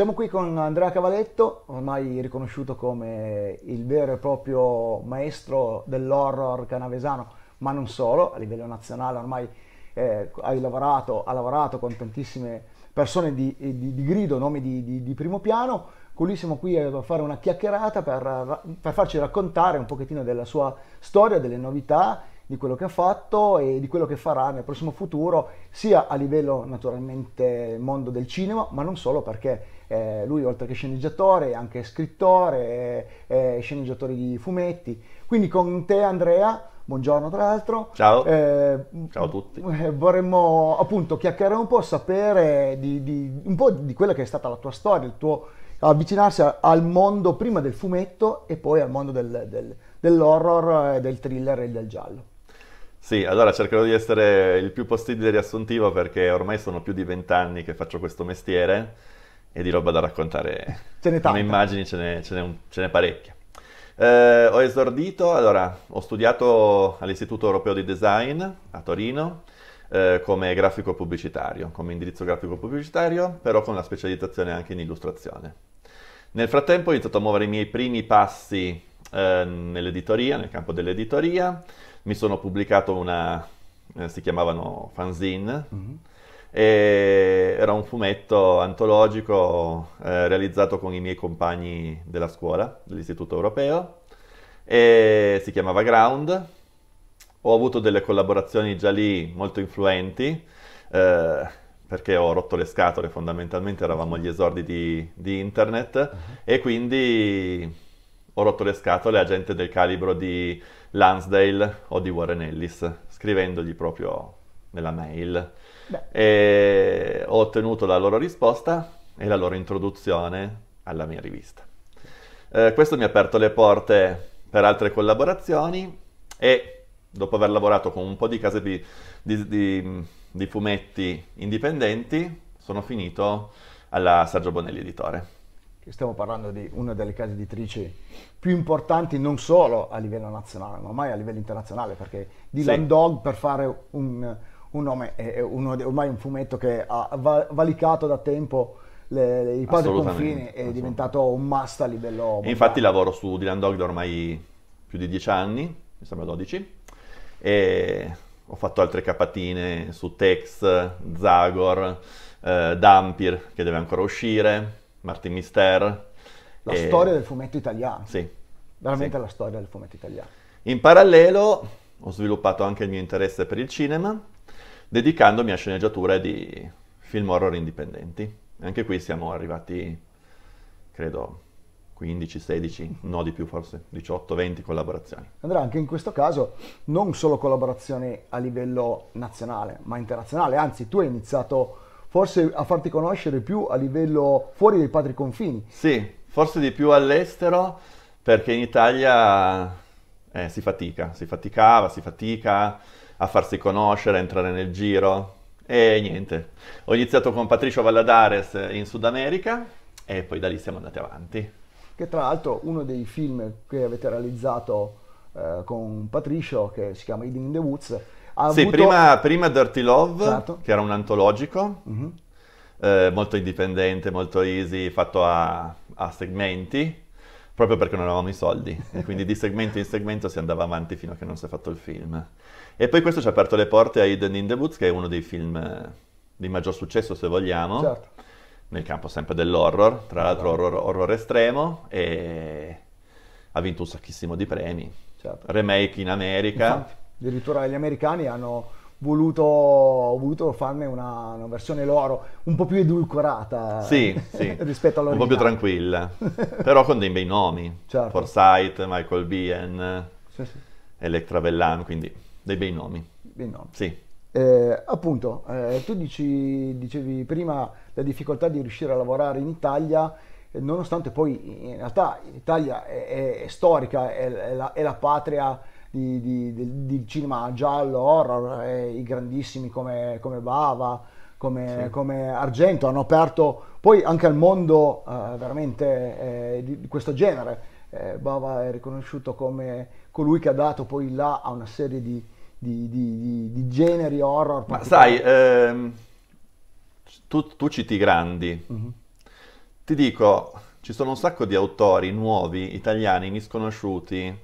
Siamo qui con Andrea Cavaletto, ormai riconosciuto come il vero e proprio maestro dell'horror canavesano, ma non solo, a livello nazionale ormai eh, lavorato, ha lavorato con tantissime persone di, eh, di, di grido, nomi di, di, primo piano. Con lui siamo qui a fare una chiacchierata per, per farci raccontare un pochettino della sua storia, delle novità, di quello che ha fatto e di quello che farà nel prossimo futuro, sia a livello naturalmente mondo del cinema, ma non solo perché eh, lui oltre che sceneggiatore è anche scrittore, è, è sceneggiatore di fumetti. Quindi con te Andrea buongiorno tra l'altro. Ciao. Eh, Ciao a tutti. Eh, vorremmo appunto chiacchierare un po', sapere di, di, un po' di quella che è stata la tua storia, il tuo avvicinarsi al mondo prima del fumetto e poi al mondo del, del, dell'horror, del thriller e del giallo. Sì, allora cercherò di essere il più possibile riassuntivo perché ormai sono più di vent'anni che faccio questo mestiere e di roba da raccontare. Ce n'è tanta. Come immagini ce n'è, ce n'è, un, ce n'è parecchia. Eh, ho esordito, allora, ho studiato all'Istituto Europeo di Design a Torino eh, come grafico pubblicitario, come indirizzo grafico pubblicitario, però con la specializzazione anche in illustrazione. Nel frattempo ho iniziato a muovere i miei primi passi eh, nell'editoria, nel campo dell'editoria, mi sono pubblicato una, eh, si chiamavano fanzine, mm-hmm e era un fumetto antologico eh, realizzato con i miei compagni della scuola, dell'Istituto Europeo, e si chiamava Ground. Ho avuto delle collaborazioni già lì molto influenti, eh, perché ho rotto le scatole, fondamentalmente eravamo agli esordi di, di internet uh-huh. e quindi ho rotto le scatole a gente del calibro di Lansdale o di Warren Ellis, scrivendogli proprio nella mail e ho ottenuto la loro risposta e la loro introduzione alla mia rivista. Eh, questo mi ha aperto le porte per altre collaborazioni e dopo aver lavorato con un po' di case di, di, di, di fumetti indipendenti sono finito alla Sergio Bonelli Editore stiamo parlando di una delle case editrici più importanti non solo a livello nazionale, ma mai a livello internazionale, perché di sì. Dog per fare un, un nome, è uno, ormai un fumetto che ha valicato da tempo le, le, i padri confini è diventato un must a livello mondiale. E infatti lavoro su Dylan Dog da ormai più di 10 anni, mi sembra 12, e ho fatto altre capatine su Tex, Zagor, eh, Dampir che deve ancora uscire, Martin Mister. La e... storia del fumetto italiano. Sì. Veramente sì. la storia del fumetto italiano. In parallelo ho sviluppato anche il mio interesse per il cinema dedicandomi a sceneggiature di film horror indipendenti. Anche qui siamo arrivati, credo, 15, 16, no di più forse, 18, 20 collaborazioni. Andrea, anche in questo caso non solo collaborazioni a livello nazionale, ma internazionale, anzi tu hai iniziato forse a farti conoscere più a livello fuori dai patri confini. Sì, forse di più all'estero, perché in Italia eh, si fatica, si faticava, si fatica, a farsi conoscere, a entrare nel giro. E niente, ho iniziato con Patricio Valladares in Sud America e poi da lì siamo andati avanti. Che tra l'altro uno dei film che avete realizzato eh, con Patricio, che si chiama Hidden in the Woods, ha sì, avuto... prima, prima Dirty Love, esatto. che era un antologico, mm-hmm. eh, molto indipendente, molto easy, fatto a, a segmenti proprio perché non avevamo i soldi, e quindi di segmento in segmento si andava avanti fino a che non si è fatto il film. E poi questo ci ha aperto le porte a Hidden in the Woods, che è uno dei film eh, di maggior successo, se vogliamo, certo. nel campo sempre dell'horror, tra l'altro horror, horror estremo, e ha vinto un sacchissimo di premi. Certo. Remake in America. Infatti, addirittura gli americani hanno voluto, ho voluto farne una, una, versione loro un po' più edulcorata sì, eh, sì. rispetto all'originale. Un po' più tranquilla, però con dei bei nomi. Certo. Forsyth, Michael Bien, sì, sì. Electra Bellan, quindi dei bei nomi. Bei nomi. Sì. Eh, appunto, eh, tu dici, dicevi prima la difficoltà di riuscire a lavorare in Italia, eh, nonostante poi in realtà l'Italia è, è, è storica, è, è la, la patria di, di, del, del, cinema giallo, horror, eh, i grandissimi come, come Bava, come, sì. come, Argento, hanno aperto poi anche al mondo eh, veramente eh, di, di, questo genere. Eh, Bava è riconosciuto come colui che ha dato poi là a una serie di, di generi horror. Ma sai, ehm, tu, tu, citi grandi, uh-huh. ti dico, ci sono un sacco di autori nuovi, italiani, misconosciuti,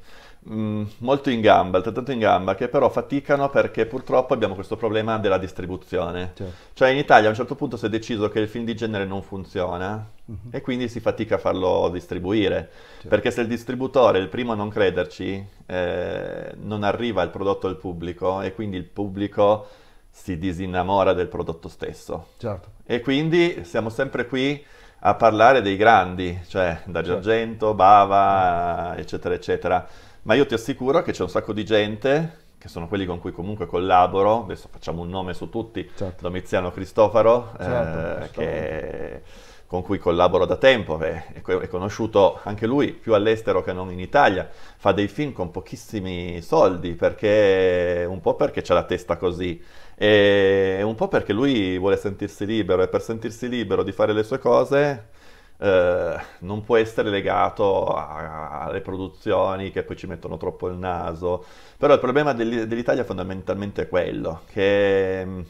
Mm, molto in gamba, altrettanto in gamba, che però faticano perché purtroppo abbiamo questo problema della distribuzione. Certo. Cioè in Italia a un certo punto si è deciso che il film di genere non funziona mm-hmm. e quindi si fatica a farlo distribuire, certo. perché se il distributore è il primo a non crederci, eh, non arriva il prodotto al pubblico e quindi il pubblico si disinnamora del prodotto stesso. Certo. E quindi siamo sempre qui a parlare dei grandi, cioè da certo. Giorgento, Bava, mm. eccetera, eccetera ma io ti assicuro che c'è un sacco di gente che sono quelli con cui comunque collaboro, adesso facciamo un nome su tutti, certo. Domiziano Cristofaro, eh, certo, eh, che, con cui collaboro da tempo, è, è conosciuto anche lui più all'estero che non in Italia, fa dei film con pochissimi soldi, perché, un po' perché c'è la testa così, e un po' perché lui vuole sentirsi libero e per sentirsi libero di fare le sue cose eh, non può essere legato alle produzioni che poi ci mettono troppo il naso. Però il problema del, dell'Italia fondamentalmente è quello, che mm,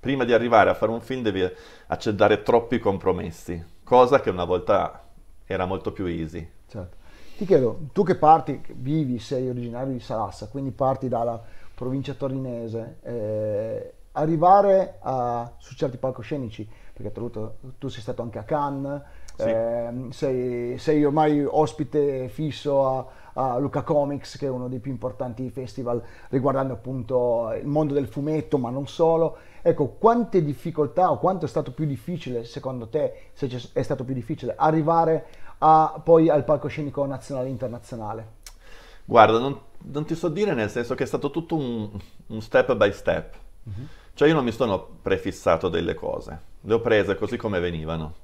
prima di arrivare a fare un film devi accettare troppi compromessi, cosa che una volta era molto più easy. Certo. Ti chiedo, tu che parti, vivi, sei originario di Salassa, quindi parti dalla provincia torinese, eh, arrivare a, su certi palcoscenici, perché tu, tu sei stato anche a Cannes, sì. Eh, sei, sei, ormai ospite fisso a, a, Luca Comics, che è uno dei più importanti festival riguardando appunto il mondo del fumetto, ma non solo. Ecco, quante difficoltà o quanto è stato più difficile, secondo te, se è stato più difficile, arrivare a, poi al palcoscenico nazionale e internazionale? Guarda, non, non, ti so dire nel senso che è stato tutto un, un step by step. Mm-hmm. Cioè io non mi sono prefissato delle cose, le ho prese così come venivano.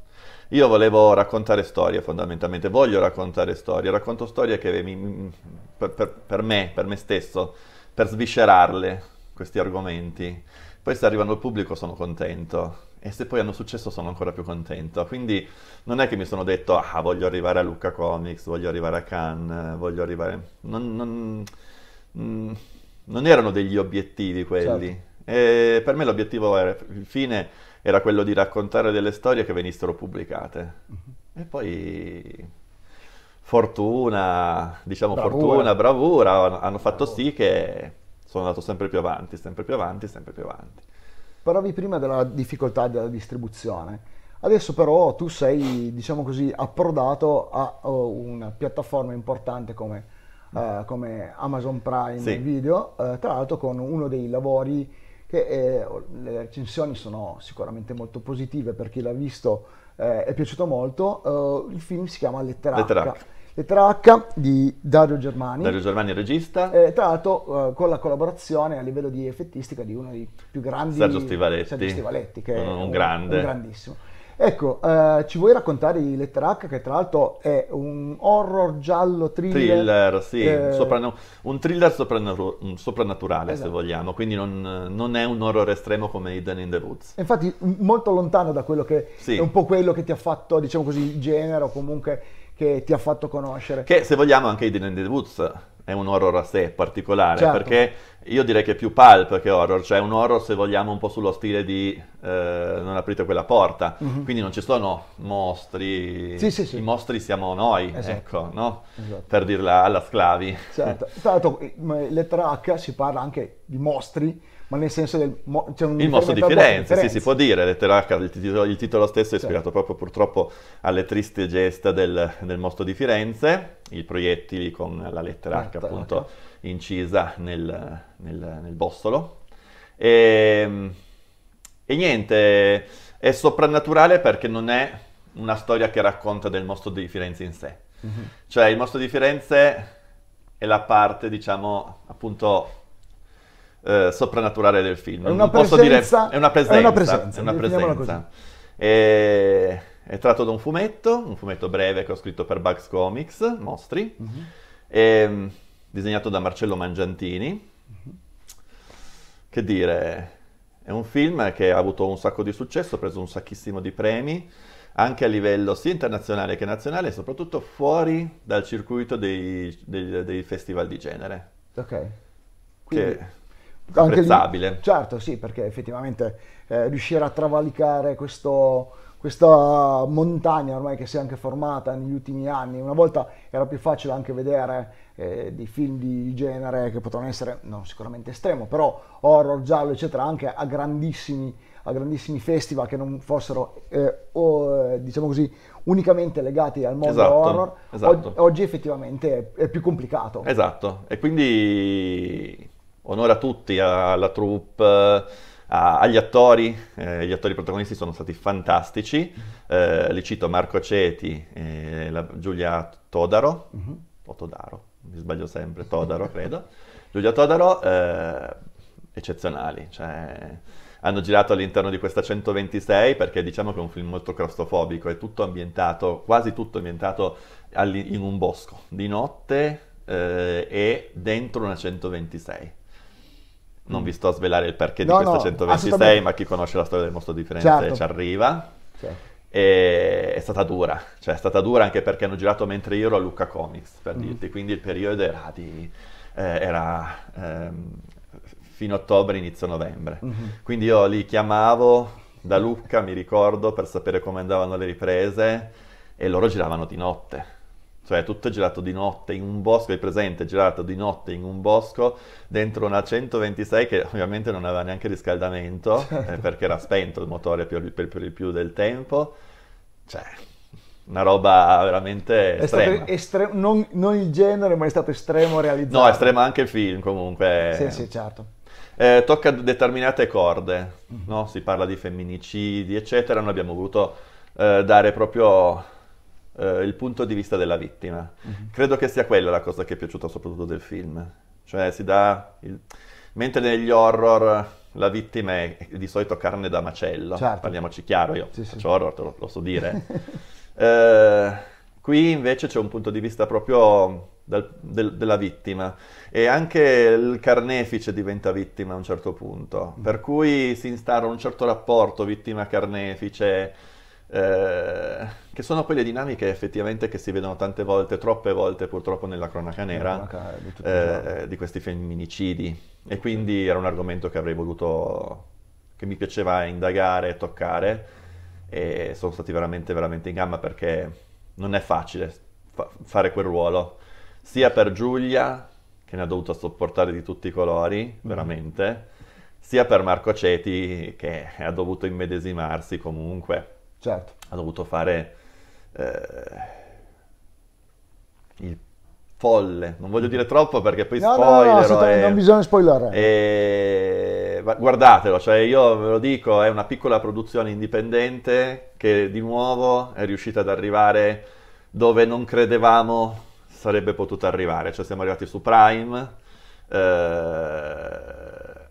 Io volevo raccontare storie fondamentalmente, voglio raccontare storie, racconto storie che mi, per, per, per, me, per me stesso, per sviscerarle questi argomenti. Poi se arrivano al pubblico sono contento e se poi hanno successo sono ancora più contento. Quindi non è che mi sono detto ah voglio arrivare a Lucca Comics, voglio arrivare a Cannes, voglio arrivare... Non, non, mm, non erano degli obiettivi quelli. Certo. per me l'obiettivo era il fine era quello di raccontare delle storie che venissero pubblicate. Mhm. E poi fortuna, diciamo bravura. fortuna, bravura, hanno fatto bravura. sì che sono andato sempre più avanti, sempre più avanti, sempre più avanti. Parlavi prima della difficoltà della distribuzione. Adesso però tu sei, diciamo così, approdato a una piattaforma importante come, uh, come Amazon Prime sì. Video, uh, tra l'altro con uno dei lavori che è, eh, le recensioni sono sicuramente molto positive per chi l'ha visto, eh, è piaciuto molto. Uh, il film si chiama Lettera, Lettera H. Lettera H di Dario Germani. Dario Germani, regista. Eh, tra l'altro eh, con la collaborazione a livello di effettistica di uno dei più grandi... Sergio Stivaletti. Sergio Stivaletti, che un, è un, grande. un grandissimo. Ecco, eh, ci vuoi raccontare di Lettera H, che tra l'altro è un horror giallo thriller? Thriller, sì, eh... sopran- un thriller sopran- soprannaturale esatto. se vogliamo, quindi non, non, è un horror estremo come Hidden in the Woods. Infatti molto lontano da quello che sì. è un po' quello che ti ha fatto, diciamo così, il genere o comunque che ti ha fatto conoscere. Che se vogliamo anche Hidden in the Woods è un horror a sé particolare, certo. perché io direi che è più pulp che horror, cioè un horror se vogliamo un po' sullo stile di eh, non aprite quella porta, mm-hmm. quindi non ci sono mostri, sì, sì, sì. i mostri siamo noi, esatto. ecco, no? esatto. per dirla alla sclavi. Certo, tra l'altro eh, lettera H si parla anche di mostri, ma nel senso del... Mo- cioè il mostro di Firenze, Firenze, sì, si può dire, letteraca, il titolo, il titolo stesso è certo. ispirato certo. proprio purtroppo alle triste gesta del, del mosto di Firenze, i proiettili con la lettera H appunto H. incisa nel, nel, nel bossolo. E, ehm, e niente, è soprannaturale perché non è una storia che racconta del mostro di Firenze in sé. Mm-hmm. Cioè il mostro di Firenze è la parte, diciamo, appunto eh, soprannaturale del film. È una, presenza, dire, è una presenza. È una presenza. È una presenza. È, è, tratto da un fumetto, un fumetto breve che ho scritto per Bugs Comics, Mostri, mm-hmm. Ehm, e, disegnato da Marcello Mangiantini. Mm-hmm. Che dire, è un film che ha avuto un sacco di successo, ha preso un sacchissimo di premi anche a livello sia internazionale che nazionale, soprattutto fuori dal circuito dei, dei, dei festival di genere. Ok. Quindi, che apprezzabile. Lì, certo, sì, perché effettivamente eh, riuscire a travalicare questo, questa montagna ormai che si è anche formata negli ultimi anni, una volta era più facile anche vedere eh, di film di genere che potevano essere, non sicuramente estremo, però horror, giallo, eccetera, anche a grandissimi, a grandissimi festival che non fossero, eh, o, eh, diciamo così, unicamente legati al mondo esatto, horror. Esatto. Oggi, oggi effettivamente è, è più complicato. Esatto, e quindi onore a tutti, alla troupe, agli attori, eh, gli attori protagonisti sono stati fantastici, eh, li cito Marco Aceti e la, Giulia Todaro, uh-huh. o Todaro, mi sbaglio sempre, Todaro credo, Giulia Todaro, eh, eccezionali, cioè, hanno girato all'interno di questa 126 perché diciamo che è un film molto claustrofobico, è tutto ambientato, quasi tutto ambientato in un bosco, di notte eh, e dentro una 126 non vi sto a svelare il perché no, di questa no, 126, ma chi conosce la storia del mostro di Firenze certo. ci arriva. Certo. E è stata dura, cioè è stata dura anche perché hanno girato mentre io ero a Lucca Comics, per mm. dirti, quindi il periodo era di... Eh, era, ehm, fino a ottobre, inizio novembre. Mm-hmm. Quindi io li chiamavo da Lucca, mi ricordo, per sapere come andavano le riprese e loro giravano di notte cioè tutto è girato di notte in un bosco, è presente, è girato di notte in un bosco, dentro una 126 che ovviamente non aveva neanche riscaldamento, certo. Eh, perché era spento il motore per, per, per il più del tempo, cioè una roba veramente estrema. Estre- non, non, il genere, ma è stato estremo realizzato. No, estremo anche il film comunque. Sì, sì, certo. Eh, tocca determinate corde, mm. no? si parla di femminicidi, eccetera. Noi abbiamo voluto eh, dare proprio eh, il punto di vista della vittima. Mm-hmm. Credo che sia quella la cosa che è piaciuta soprattutto del film. Cioè si dà... Il... Mentre negli horror la vittima è di solito carne da macello, certo. parliamoci chiaro, io sì, faccio sì. horror, lo, lo, so dire. eh, qui invece c'è un punto di vista proprio del, del, della vittima e anche il carnefice diventa vittima a un certo punto, mm. per cui si instaura un certo rapporto vittima-carnefice eh, che sono quelle dinamiche effettivamente che si vedono tante volte, troppe volte purtroppo nella cronaca nera cronaca eh, di, eh, di questi femminicidi. E quindi era un argomento che avrei voluto, che mi piaceva indagare, toccare e sono stati veramente, veramente in gamma perché non è facile fa- fare quel ruolo, sia per Giulia che ne ha dovuto sopportare di tutti i colori, mm-hmm. veramente, sia per Marco Ceti che ha dovuto immedesimarsi comunque. Certo. Ha dovuto fare eh, il folle, non voglio dire troppo perché poi no, spoilerò. No, no, non bisogna spoilerare. E... Guardatelo, cioè io ve lo dico, è una piccola produzione indipendente che di nuovo è riuscita ad arrivare dove non credevamo sarebbe potuta arrivare, cioè siamo arrivati su Prime, eh,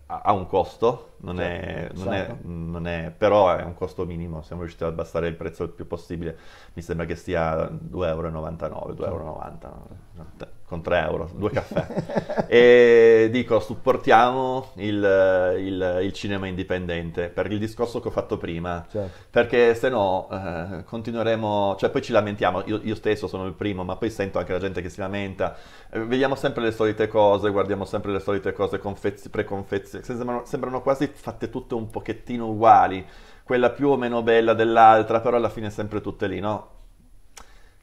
ha un costo, non, certo, è, non, certo. È, non è, però è un costo minimo, siamo riusciti ad abbassare il prezzo il più possibile, mi sembra che stia 2,99 euro, 2,90 euro con 3 euro, due caffè. e dico, supportiamo il, il, il, cinema indipendente per il discorso che ho fatto prima, certo. perché se no eh, continueremo, cioè poi ci lamentiamo, io, io, stesso sono il primo, ma poi sento anche la gente che si lamenta, eh, vediamo sempre le solite cose, guardiamo sempre le solite cose confez- preconfezionate, sembrano, sembrano quasi fatte tutte un pochettino uguali, quella più o meno bella dell'altra, però alla fine sempre tutte lì, no?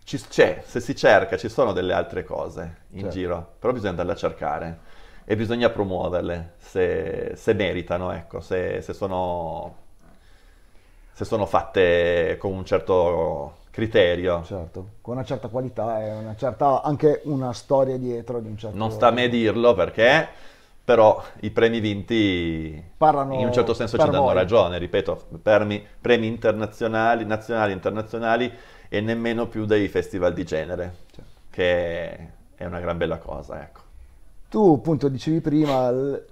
Ci, c'è, cioè, se si cerca, ci sono delle altre cose in certo. giro, però bisogna andarle a cercare e bisogna promuoverle se, se meritano, ecco, se, se, sono, se, sono, fatte con un certo criterio. Certo, con una certa qualità e una certa, anche una storia dietro di un certo... Non sta a me dirlo perché, però i premi vinti Parlano in un certo senso ci danno voi. ragione, ripeto, premi, premi internazionali, nazionali, internazionali e nemmeno più dei festival di genere, certo. che è una gran bella cosa, ecco. Tu appunto dicevi prima,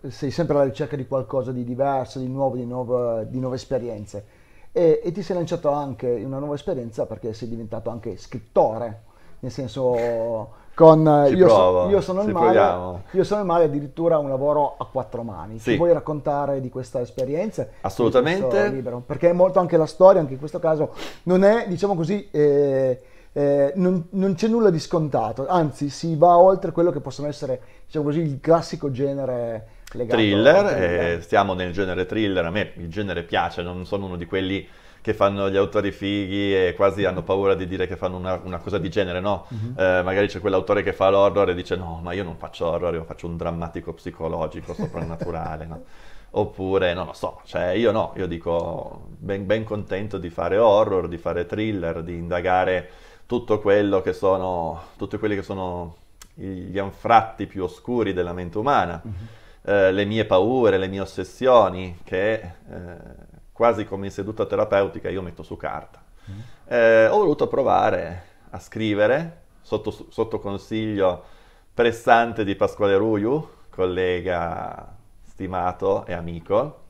sei sempre alla ricerca di qualcosa di diverso, di nuovo, di, nuovo, di nuove esperienze e, e, ti sei lanciato anche in una nuova esperienza perché sei diventato anche scrittore, nel senso con eh, io, provo, so, io, sono male, io, sono il male, addirittura un lavoro a quattro mani. Sì. Ci vuoi raccontare di questa esperienza? Assolutamente. Libero, perché è molto anche la storia, anche in questo caso non è, diciamo così, eh, eh, non, non, c'è nulla di scontato, anzi si va oltre quello che possono essere, diciamo così, il classico genere legato. Thriller, eh, stiamo nel genere thriller, a me il genere piace, non sono uno di quelli che fanno gli autori fighi e quasi hanno paura di dire che fanno una, una cosa di genere, no? Uh-huh. Eh, magari c'è quell'autore che fa l'horror e dice no, ma io non faccio horror, io faccio un drammatico psicologico, soprannaturale, no? Oppure, non lo so, cioè io no, io dico ben, ben contento di fare horror, di fare thriller, di indagare tutto quello che sono, tutti quelli che sono gli anfratti più oscuri della mente umana, uh-huh. eh, le mie paure, le mie ossessioni che... Eh, quasi come in seduta terapeutica io metto su carta. Mm-hmm. Eh, ho voluto provare a scrivere sotto, sotto consiglio pressante di Pasquale Ruiu, collega stimato e amico,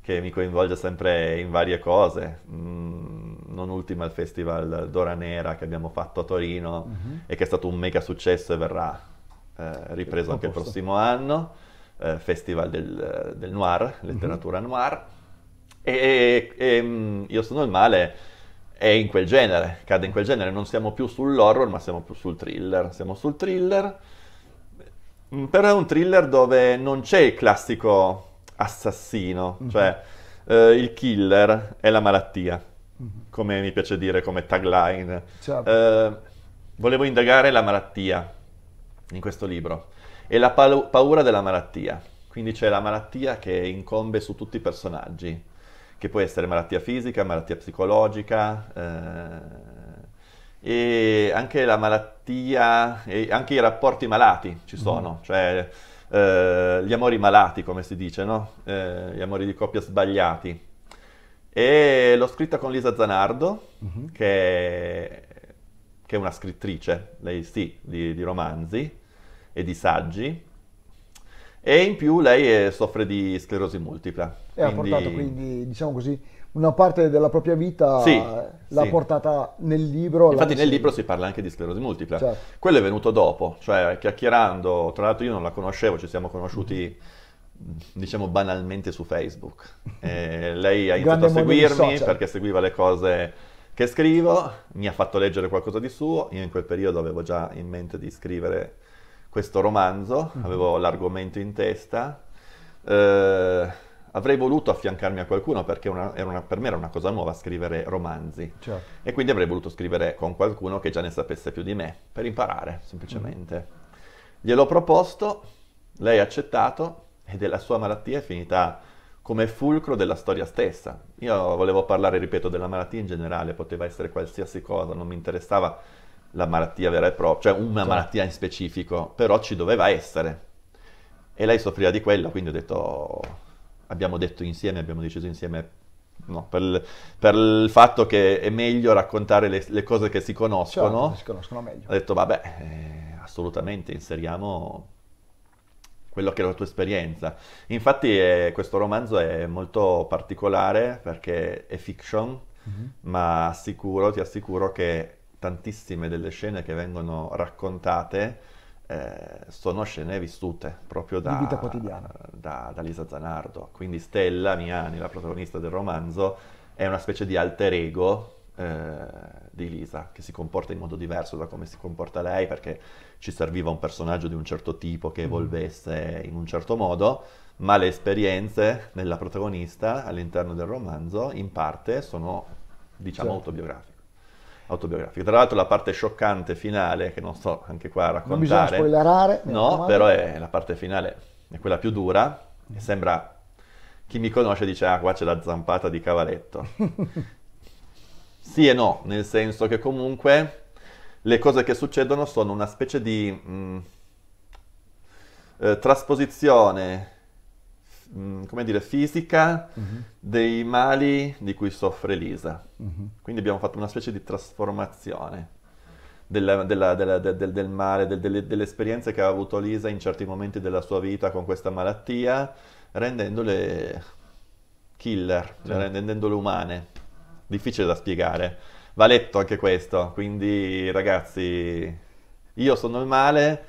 che mi coinvolge sempre in varie cose, mm, non ultima il festival Dora Nera che abbiamo fatto a Torino mm-hmm. e che è stato un mega successo e verrà eh, ripreso anche il prossimo anno, eh, festival del, del noir, letteratura mm-hmm. noir. E, e, e, mm, Io sono il male è in quel genere, cade in quel genere, non siamo più sull'horror ma siamo più sul thriller, siamo sul thriller, mm, però è un thriller dove non c'è il classico assassino, mm-hmm. cioè eh, il killer è la malattia, mm-hmm. come mi piace dire come tagline. Certo. Eh, volevo indagare la malattia in questo libro e la pa- paura della malattia, quindi c'è la malattia che incombe su tutti i personaggi che può essere malattia fisica, malattia psicologica eh, e anche la malattia e anche i rapporti malati ci mhm. sono, mm. cioè eh, gli amori malati come si dice, no? eh, gli amori di coppia sbagliati. E l'ho scritta con Lisa Zanardo, mm-hmm. che, che, è una scrittrice, lei sì, di, di romanzi e di saggi, e in più lei è, eh, soffre di sclerosi multipla, e quindi... ha portato quindi, diciamo così, una parte della propria vita sì, l'ha sì. portata nel libro. Infatti nel libro si parla anche di sclerosi multipla. Certo. Quello è venuto dopo, cioè chiacchierando, tra l'altro io non la conoscevo, ci siamo conosciuti mm-hmm. diciamo banalmente su Facebook. E lei ha iniziato a seguirmi perché seguiva le cose che scrivo, mi ha fatto leggere qualcosa di suo, io in quel periodo avevo già in mente di scrivere questo romanzo, mm-hmm. avevo l'argomento in testa. Eh, avrei voluto affiancarmi a qualcuno perché una, una, per me era una cosa nuova scrivere romanzi certo. e quindi avrei voluto scrivere con qualcuno che già ne sapesse più di me per imparare semplicemente. Mm. Gliel'ho proposto, lei ha accettato e della sua malattia è finita come fulcro della storia stessa. Io volevo parlare, ripeto, della malattia in generale, poteva essere qualsiasi cosa, non mi interessava la malattia vera e propria, cioè una certo. malattia in specifico, però ci doveva essere. E lei soffriva di quello, quindi ho detto abbiamo detto insieme, abbiamo deciso insieme No, per, il, per, il, fatto che è meglio raccontare le, le cose che si conoscono. Certo, si conoscono meglio. Ho detto, vabbè, eh, assolutamente, inseriamo quello che è la tua esperienza. Infatti eh, questo romanzo è molto particolare perché è fiction, mm-hmm. ma assicuro, ti assicuro che tantissime delle scene che vengono raccontate eh, sono scene vissute proprio da, vita quotidiana. Da, da, Lisa Zanardo. Quindi Stella Miani, la protagonista del romanzo, è una specie di alter ego eh, di Lisa, che si comporta in modo diverso da come si comporta lei, perché ci serviva un personaggio di un certo tipo che mm. evolvesse in un certo modo, ma le esperienze della protagonista all'interno del romanzo in parte sono, diciamo, certo. autobiografiche autobiografiche. Tra l'altro la parte scioccante finale, che non sto anche qua a raccontare... Non bisogna spoilerare. No, però è la parte finale, è quella più dura, e sembra... Chi mi conosce dice, ah, qua c'è la zampata di Cavaletto. sì e no, nel senso che comunque le cose che succedono sono una specie di mh, mm, eh, trasposizione Mm, come dire, fisica uh-huh. dei mali di cui soffre Lisa. Uh-huh. Quindi abbiamo fatto una specie di trasformazione della, della, della, del, del, male, del, delle, delle esperienze che ha avuto Lisa in certi momenti della sua vita con questa malattia, rendendole killer, cioè certo. rendendole umane. Difficile da spiegare. Va letto anche questo, quindi ragazzi, io sono il male,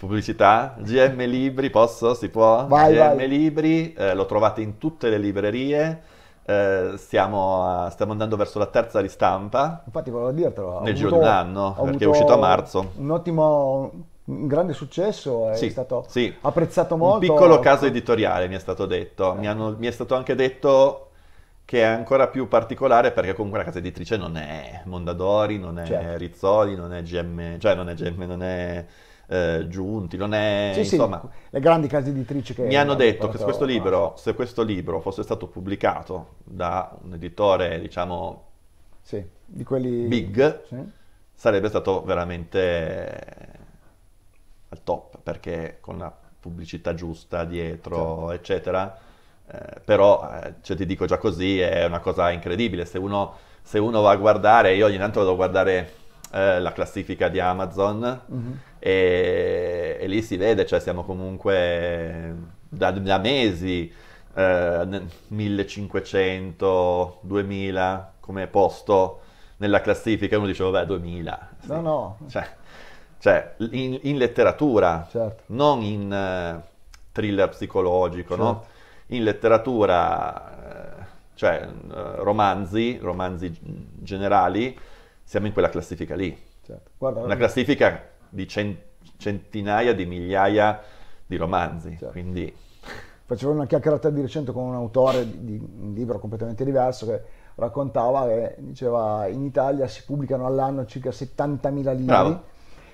Pubblicità, GM Libri, posso? Si può? Vai, GM vai. Libri, eh, lo trovate in tutte le librerie, eh, stiamo, eh, stiamo, andando verso la terza ristampa. Infatti volevo dirtelo. Nel giro di un anno, perché è uscito a marzo. Un ottimo, un grande successo, è sì, stato sì. apprezzato molto. Un piccolo caso editoriale mi è stato detto, eh. mi, hanno, mi è stato anche detto che è ancora più particolare perché comunque la casa editrice non è Mondadori, non è certo. Rizzoli, non è GM, cioè non è GM, non è eh, giunti, non è... Sì, insomma, sì, le grandi case editrici che... Mi hanno detto che questo, libro, se questo, libro, fosse stato pubblicato da un editore, diciamo, sì, di quelli... big, sì. sarebbe stato veramente al top, perché con la pubblicità giusta dietro, eccetera. Eh, però, eh, cioè, ti dico già così, è una cosa incredibile. Se uno, se uno va a guardare, io ogni tanto vado a guardare eh, la classifica di Amazon, mm-hmm e, e lì si vede, cioè siamo comunque eh, da, da mesi eh, 1500, 2000 come posto nella classifica, uno diceva vabbè 2000. Sì. No, no. Cioè, cioè in, in, letteratura, certo. non in uh, thriller psicologico, certo. no? In letteratura, eh, cioè uh, romanzi, romanzi generali, siamo in quella classifica lì. Certo. Guarda, Una classifica di centinaia di migliaia di romanzi. Certo. Quindi... Facevo una chiacchierata di recente con un autore di un libro completamente diverso che raccontava che diceva in Italia si pubblicano all'anno circa 70.000 libri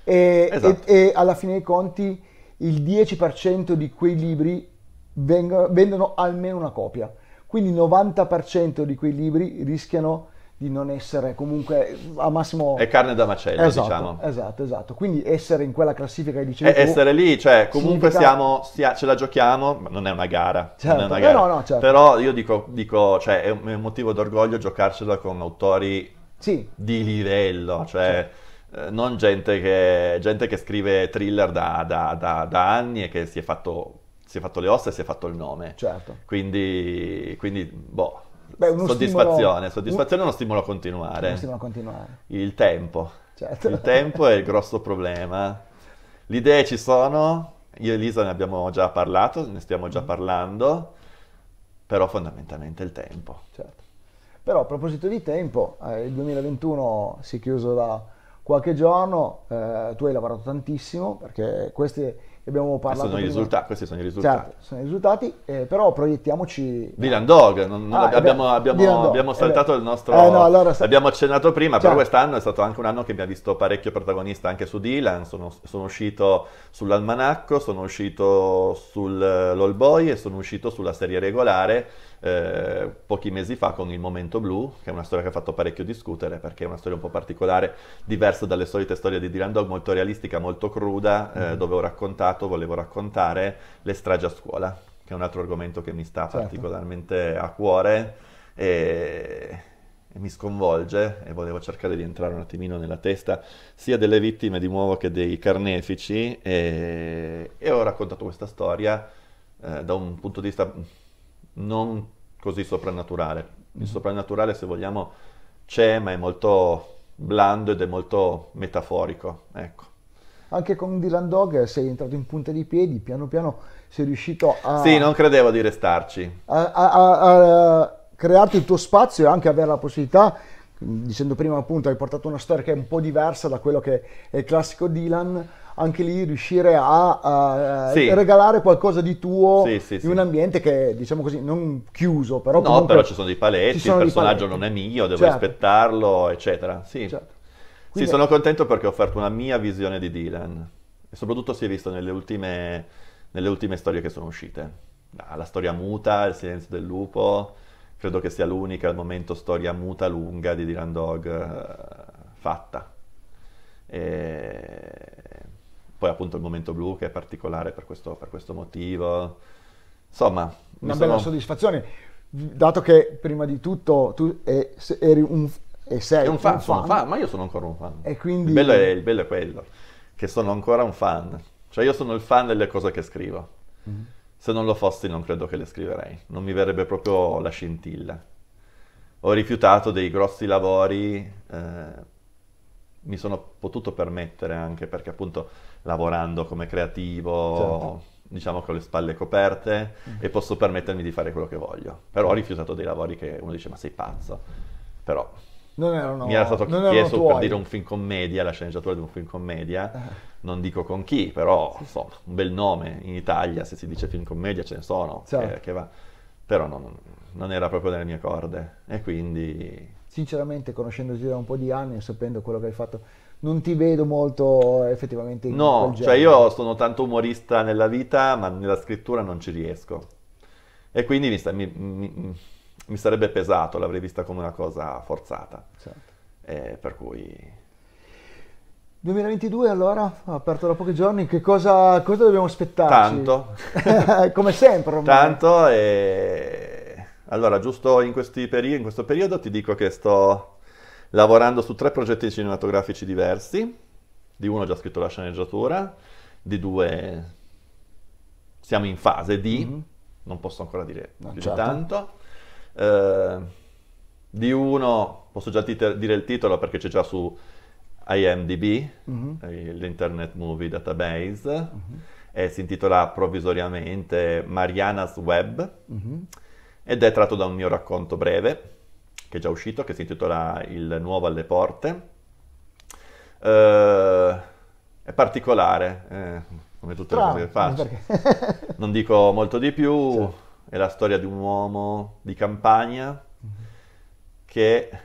E, esatto. e, e, alla fine dei conti il 10% di quei libri vengono, vendono almeno una copia. Quindi il 90% di quei libri rischiano di non essere comunque a massimo... È carne da macello, esatto, diciamo. Esatto, esatto. Quindi essere in quella classifica che dicevi e tu, Essere lì, cioè comunque significa... siamo, stia, ce la giochiamo, ma non è una gara. Certo, è una gara. No, no, certo. Però io dico, dico cioè, è un motivo d'orgoglio giocarcela con autori sì. di livello, cioè... Sì eh, non gente che, gente che, scrive thriller da, da, da, da anni e che si è, fatto, si è, fatto, le ossa e si è fatto il nome. Certo. Quindi, quindi boh, Beh, soddisfazione, stimolo... soddisfazione è uno stimolo a continuare. Uno stimolo a continuare. Il tempo. Certo. Il tempo è il grosso problema. Le idee ci sono, io e Lisa ne abbiamo già parlato, ne stiamo già mm. parlando, però fondamentalmente il tempo. Certo. Però a proposito di tempo, eh, il 2021 si è chiuso da qualche giorno, eh, tu hai lavorato tantissimo perché queste abbiamo parlato. Sono risultati, questi sono i certo, risultati. Certo, sono i risultati, eh, però proiettiamoci. Dylan Dog, non, non ah, abbiamo, abbiamo, Dylan abbiamo Dog, saltato il nostro. Eh, no, allora, abbiamo accennato prima, certo. però quest'anno è stato anche un anno che mi ha visto parecchio protagonista anche su Dylan. Sono, sono uscito sull'Almanacco, sono uscito sull'All eh, Boy e sono uscito sulla serie regolare eh, pochi mesi fa con Il Momento Blu, che è una storia che ha fatto parecchio discutere perché è una storia un po' particolare, diversa dalle solite storie di Dylan Dog, molto realistica, molto cruda, eh, mm. dove ho raccontato, volevo raccontare le stragi a scuola, che è un altro argomento che mi sta certo. particolarmente a cuore e mi sconvolge e volevo cercare di entrare un attimino nella testa sia delle vittime di nuovo che dei carnefici e, e ho raccontato questa storia eh, da un punto di vista non così soprannaturale. Il mm. soprannaturale, se vogliamo, c'è, ma è molto blando ed è molto metaforico. Ecco. Anche con Dylan Dog sei entrato in punta di piedi, piano piano sei riuscito a... Sì, non credevo di restarci. a, a, a, a crearti il tuo spazio e anche avere la possibilità dicendo prima appunto hai portato una storia che è un po' diversa da quello che è il classico Dylan, anche lì riuscire a, a, sì. regalare qualcosa di tuo sì, sì, in un ambiente che diciamo così non chiuso, però No, però ci sono dei paletti, sono il personaggio paletti. non è mio, devo certo. rispettarlo, eccetera. Sì. Certo. Quindi... sono contento perché ho offerto una mia visione di Dylan e soprattutto si è visto nelle ultime, nelle ultime storie che sono uscite. La storia muta, il silenzio del lupo, credo che sia l'unica al momento storia muta lunga di Dylan Dog uh, fatta. E... Poi appunto il momento blu che è particolare per questo, per questo motivo. Insomma... Una sono... bella soddisfazione, dato che prima di tutto tu eri un... E sei è un fan, un fan. fan, ma io sono ancora un fan. E quindi... il, bello è, il bello è quello, che sono ancora un fan. Cioè io sono il fan delle cose che scrivo. Mm-hmm se non lo fossi non credo che le scriverei, non mi verrebbe proprio la scintilla. Ho rifiutato dei grossi lavori, eh, mi sono potuto permettere anche perché appunto lavorando come creativo... Certo diciamo che ho le spalle coperte mm. e posso permettermi di fare quello che voglio. Però ho rifiutato dei lavori che uno dice ma sei pazzo. Però non erano, mi era stato chiesto per dire un film commedia, la sceneggiatura di un film commedia, eh. non dico con chi, però sì. insomma, un bel nome in Italia, se si dice film commedia ce ne sono, eh, certo. che, che va. però non, non era proprio nelle mie corde e quindi... Sinceramente, conoscendoti da un po' di anni e sapendo quello che hai fatto, non ti vedo molto eh, effettivamente in No, cioè io sono tanto umorista nella vita, ma nella scrittura non ci riesco. E quindi mi, sta, mi, mi mi sarebbe pesato, l'avrei vista come una cosa forzata. Certo. Eh, per cui... 2022 allora, aperto da pochi giorni, che cosa, cosa dobbiamo aspettare? Tanto. come sempre. Ormai. Tanto e... Allora, giusto in, peri- in questo periodo ti dico che sto lavorando su tre progetti cinematografici diversi. Di uno ho già scritto la sceneggiatura, di due siamo in fase di... Mm-hmm. Non posso ancora dire non più certo. tanto eh, di uno, posso già titer- dire il titolo perché c'è già su IMDb, uh-huh. Mm-hmm. Eh, l'Internet Movie Database, uh-huh. Mm-hmm. Eh, e si intitola provvisoriamente Mariana's Web uh-huh. ed è tratto da un mio racconto breve che è già uscito, che si intitola Il nuovo alle porte. Eh, è particolare, eh, come tutte Tra, le cose che faccio. Non dico molto di più. Sì è la storia di un uomo di campagna che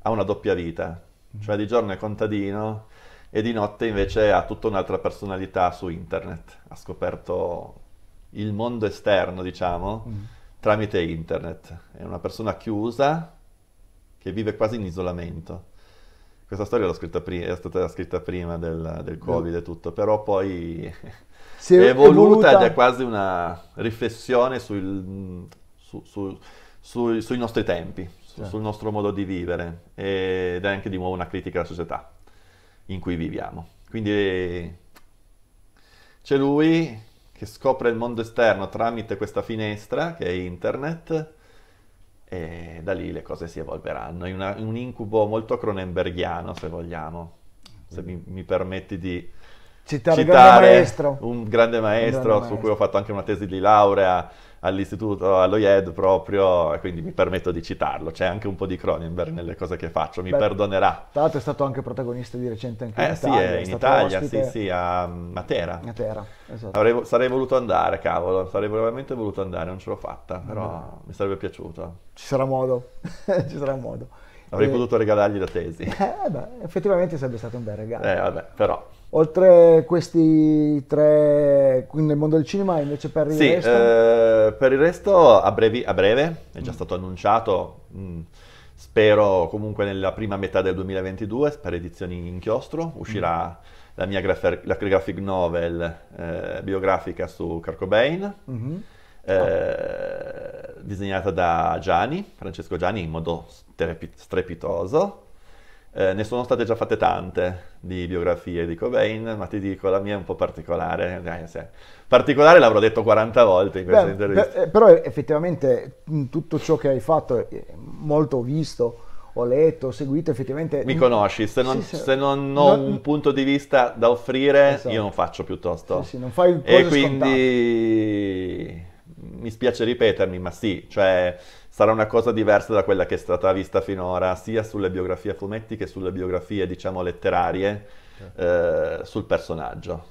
ha una doppia vita, mm-hmm. cioè di giorno è contadino e di notte invece ha tutta un'altra personalità su internet, ha scoperto il mondo esterno, diciamo, mm-hmm. tramite internet. È una persona chiusa che vive quasi in isolamento. Questa storia pri- è stata scritta prima del, del Covid e tutto, però poi si è, evoluta, evoluta ed è quasi una riflessione sul, su, su, su, sui nostri tempi, certo. sul nostro modo di vivere ed è anche di nuovo una critica alla società in cui viviamo. Quindi c'è lui che scopre il mondo esterno tramite questa finestra che è internet e da lì le cose si evolveranno. È una, un incubo molto cronenberghiano, se vogliamo, se mi, mi permetti di citare, citare grande maestro. un grande maestro su cui ho fatto anche una tesi di laurea all'istituto, all'OIED proprio, e quindi mi permetto di citarlo. C'è anche un po' di Cronenberg nelle cose che faccio, mi Beh, perdonerà. Tra l'altro è stato anche protagonista di recente anche eh, in Italia. Sì, è, è in Italia, ospite... sì, sì, a Matera. Mm, Matera, esatto. Avrei, sarei voluto andare, cavolo, sarei veramente voluto andare, non ce l'ho fatta, però uh mi sarebbe piaciuto. Ci sarà modo, ci sarà modo. Avrei e... potuto regalargli la tesi. Eh, beh, effettivamente sarebbe stato un bel regalo. Eh, vabbè, però... Oltre questi tre, nel mondo del cinema invece per il sì, resto? Eh, per il resto a, brevi, a breve, è già mm. stato annunciato, mh, mm, spero comunque nella prima metà del 2022, per edizioni inchiostro, uscirà mm. la mia graf- la graphic novel eh, biografica su Carcobain, mm-hmm. eh, disegnata da Gianni, Francesco Gianni, in modo strepitoso eh, ne sono state già fatte tante di biografie di Cobain, ma ti dico, la mia è un po' particolare. Eh, particolare l'avrò detto 40 volte in questa beh, intervista. Beh, eh, però effettivamente mm, tutto ciò che hai fatto, eh, molto visto, ho letto, ho seguito, effettivamente... Mi conosci, se non, sì, sì, se non ho non... un punto di vista da offrire, esatto. io non faccio piuttosto. Sì, non fai il E quindi scontato. mi spiace ripetermi, ma sì, cioè sarà una cosa diversa da quella che è stata vista finora, sia sulle biografie a fumetti che sulle biografie, diciamo, letterarie certo. eh, sul personaggio.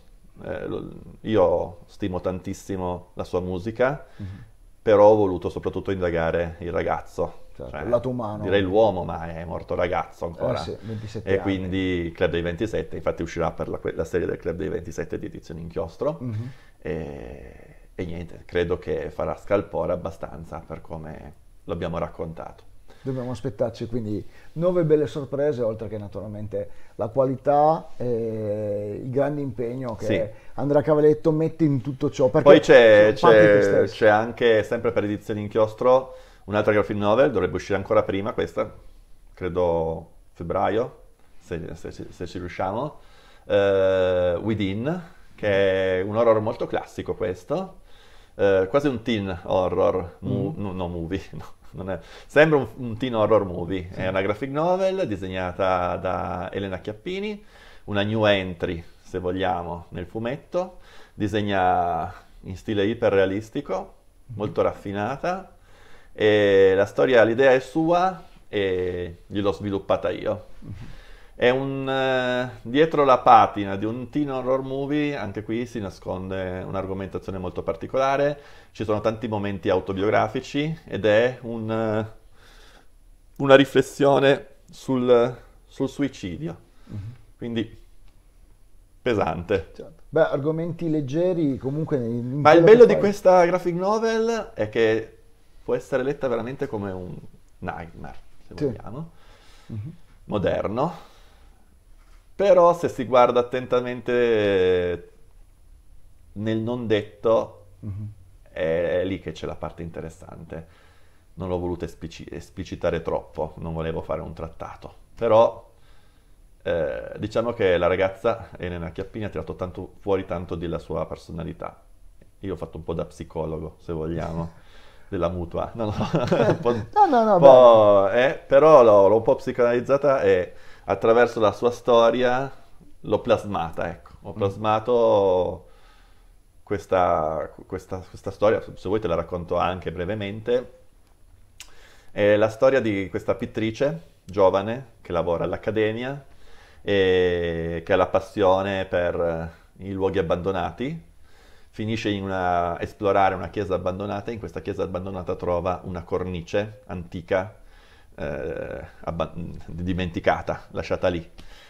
Eh, io stimo tantissimo la sua musica, mm-hmm. però ho voluto soprattutto indagare il ragazzo. Certo, cioè, il lato umano. Direi l'uomo, ma è morto ragazzo ancora. Eh sì, 27 e anni. quindi Club dei 27, infatti uscirà per la, la serie del Club dei 27 di edizione Inchiostro. Mm-hmm. E, e niente, credo che farà scalpore abbastanza per come l'abbiamo raccontato. Dobbiamo aspettarci quindi nuove belle sorprese, oltre che naturalmente la qualità e il grande impegno che sì. Andrea Cavaletto mette in tutto ciò. Poi c'è, c'è, c'è, anche, sempre per edizioni inchiostro, un'altra graphic novel, dovrebbe uscire ancora prima questa, credo febbraio, se, se, se ci riusciamo, uh, Within, che è un horror molto classico questo, eh, quasi un teen horror, mu- mm. no, no, movie, no, è, sembra un, un, teen horror movie, sì. è una graphic novel disegnata da Elena Chiappini, una new entry se vogliamo nel fumetto, disegna in stile iperrealistico, mm-hmm. molto raffinata e la storia, l'idea è sua e gliel'ho sviluppata io. Mm-hmm. È un eh, dietro la patina di un teen horror movie, anche qui si nasconde un'argomentazione molto particolare, ci sono tanti momenti autobiografici ed è un, eh, una riflessione sul, sul suicidio. Mm-hmm. Quindi pesante. Certo. Beh, argomenti leggeri comunque. Ma il bello di questa graphic novel è che può essere letta veramente come un nightmare, se sì. vogliamo, mm-hmm. moderno però se si guarda attentamente eh, nel non detto, mhm. è, lì che c'è la parte interessante. Non l'ho voluto esplici- esplicitare troppo, non volevo fare un trattato. Però eh, diciamo che la ragazza, Elena Chiappini, ha tirato tanto, fuori tanto della sua personalità. Io ho fatto un po' da psicologo, se vogliamo. della mutua, no, no, un po', no, no, no po', eh, però l'ho, un po' psicanalizzata e attraverso la sua storia l'ho plasmata, ecco. Ho mm. plasmato mm. questa, questa, questa storia, se vuoi te la racconto anche brevemente. È la storia di questa pittrice giovane che lavora all'Accademia e che ha la passione per eh, i luoghi abbandonati. Finisce in una, esplorare una chiesa abbandonata e in questa chiesa abbandonata trova una cornice antica eh, abban- dimenticata, lasciata lì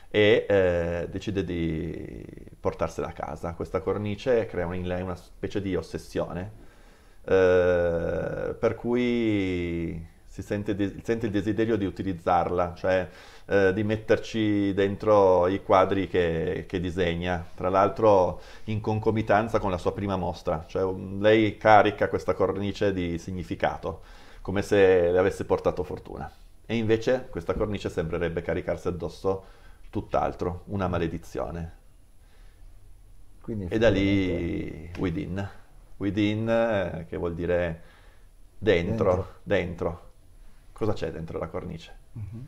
e eh, decide di portarsela a casa. Questa cornice crea in lei una specie di ossessione, eh, per cui si sente, de- sente, il desiderio di utilizzarla, cioè eh, di metterci dentro i quadri che, che, disegna, tra l'altro in concomitanza con la sua prima mostra, cioè lei carica questa cornice di significato come se le avesse portato fortuna. E invece questa cornice sembrerebbe caricarsi addosso tutt'altro, una maledizione. Quindi, e da lì within, within eh, che vuol dire dentro, dentro. dentro. Cosa c'è dentro la cornice? Mm-hmm.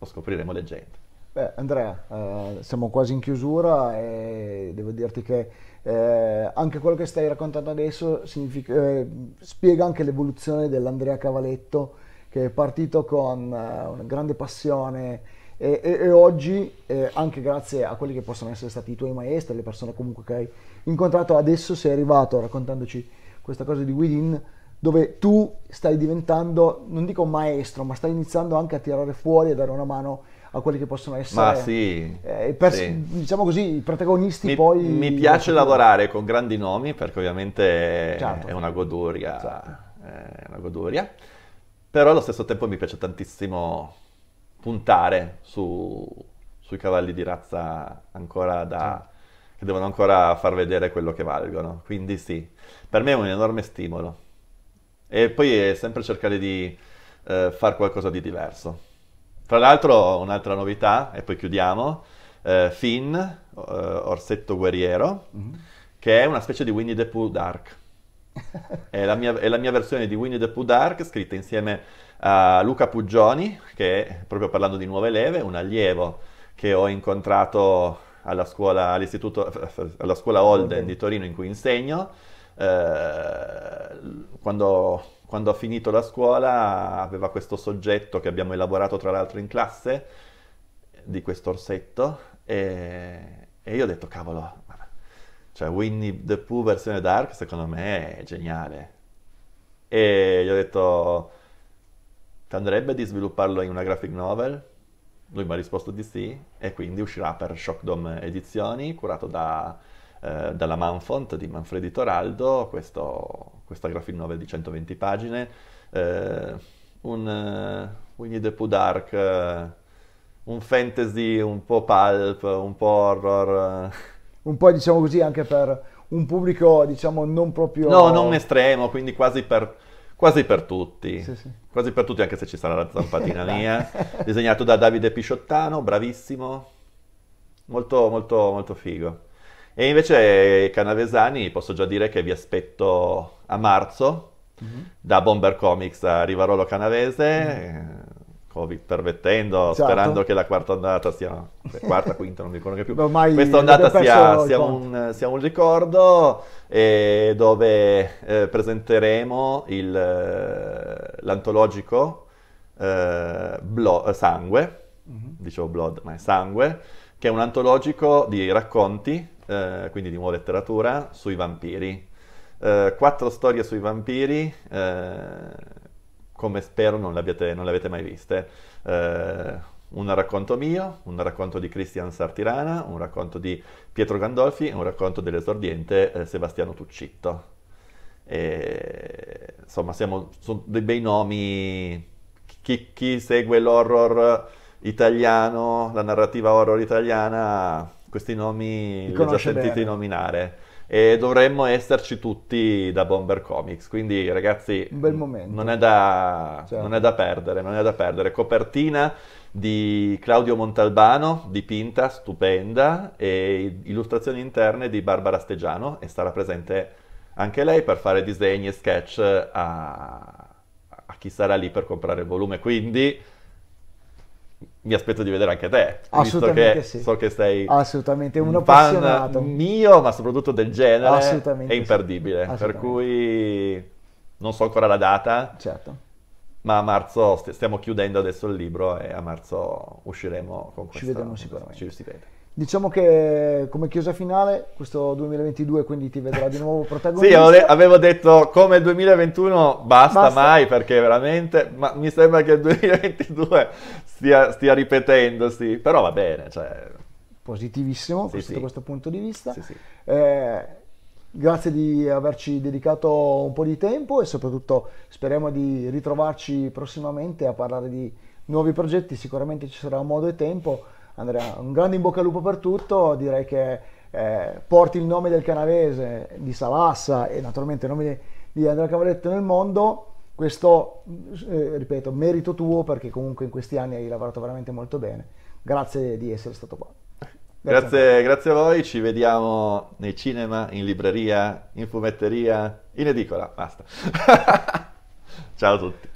Lo scopriremo leggendo. Beh, Andrea, eh, siamo quasi in chiusura e devo dirti che eh, anche quello che stai raccontando adesso eh, spiega anche l'evoluzione dell'Andrea Cavaletto che è partito con eh, una grande passione e, e, e oggi, eh, anche grazie a quelli che possono essere stati i tuoi maestri, le persone comunque che hai incontrato, adesso sei arrivato raccontandoci questa cosa di Within, dove tu stai diventando, non dico maestro, ma stai iniziando anche a tirare fuori e dare una mano a quelli che possono essere Ma sì, eh, per, sì. diciamo così, i protagonisti mi, poi... Mi piace lavorare con grandi nomi perché ovviamente certo. è una goduria, certo. è una goduria, però allo stesso tempo mi piace tantissimo puntare su, sui cavalli di razza ancora da... Certo. che devono ancora far vedere quello che valgono, quindi sì, per me è un enorme stimolo. E poi è sempre cercare di eh, fare qualcosa di diverso tra l'altro un'altra novità, e poi chiudiamo, eh, Finn, eh, Orsetto Guerriero, mm-hmm. che è una specie di Winnie the Pooh Dark. è, la mia, è la mia versione di Winnie the Pooh Dark scritta insieme a Luca Puggioni, che è, proprio parlando di nuove leve, un allievo che ho incontrato alla scuola, all'istituto, alla scuola Holden di Torino in cui insegno, eh, quando quando ha finito la scuola aveva questo soggetto che abbiamo elaborato tra l'altro in classe, di questo orsetto, e, e io ho detto cavolo, cioè Winnie the Pooh versione dark secondo me è geniale. E gli ho detto, ti andrebbe di svilupparlo in una graphic novel? Lui mi ha risposto di sì e quindi uscirà per Shockdom Edizioni, curato da eh, dalla Manfont di Manfredi Toraldo, questo, questa graphic novel di 120 pagine, eh, un uh, Winnie the Pooh Dark, uh, un fantasy un po' pulp, un po' horror. Un po' diciamo così anche per un pubblico diciamo non proprio... No, non estremo, quindi quasi per... Quasi per tutti, sì, sì. quasi per tutti, anche se ci sarà la zampatina mia, disegnato da Davide Pisciottano, bravissimo, molto, molto, molto figo. E invece eh, Canavesani posso già dire che vi aspetto a marzo, mm-hmm. da Bomber Comics a Rivarolo Canavese, mm-hmm. Covid permettendo, certo. sperando che la quarta ondata sia, eh, quarta, quinta, non mi ricordo più, Ormai questa ondata sia, sia, un, sia, un, ricordo eh, dove eh, presenteremo il, l'antologico eh, blo- Sangue, mm-hmm. dicevo Blood, ma è Sangue, che è un antologico di racconti eh, quindi di nuova letteratura, sui vampiri. Eh, quattro storie sui vampiri, eh, come spero non le abbiate, non le avete mai viste. Eh, un racconto mio, un racconto di Christian Sartirana, un racconto di Pietro Gandolfi e un racconto dell'esordiente Sebastiano Tuccitto. E, insomma, siamo, sono dei bei nomi. Chi, chi segue l'horror italiano, la narrativa horror italiana, questi nomi li ho già sentiti bene. nominare e dovremmo esserci tutti da Bomber Comics. Quindi, ragazzi, un bel momento. Non è, da, certo. non è da, perdere, non è da perdere. Copertina di Claudio Montalbano, dipinta, stupenda, e illustrazioni interne di Barbara Stegiano, e sarà presente anche lei per fare disegni e sketch a, a chi sarà lì per comprare il volume. Quindi mi aspetto di vedere anche te, assolutamente visto che sì. so che sei assolutamente uno un appassionato mio, ma soprattutto del genere, assolutamente è imperdibile, sì. per cui non so ancora la data. Certo. Ma a marzo st- stiamo chiudendo adesso il libro e a marzo usciremo con questo. Ci vedremo sicuramente. Ci si vede. Diciamo che come chiusa finale questo 2022 quindi ti vedrà di nuovo protagonista. sì, avevo detto come il 2021 basta, basta. mai perché veramente, ma mi sembra che il 2022 stia, stia ripetendosi, però va bene. Cioè... Positivissimo sì, sì. da questo punto di vista. Sì, eh, grazie di averci dedicato un po' di tempo e soprattutto speriamo di ritrovarci prossimamente a parlare di nuovi progetti, sicuramente ci sarà modo e tempo Andrea, un grande in bocca al lupo per tutto, direi che eh, porti il nome del canavese, di Savassa e naturalmente il nome di, Andrea Cavalletto nel mondo, questo, eh, ripeto, merito tuo perché comunque in questi anni hai lavorato veramente molto bene. Grazie di essere stato qua. grazie, grazie a voi, ci vediamo nei cinema, in libreria, in fumetteria, in edicola, basta. Ciao a tutti.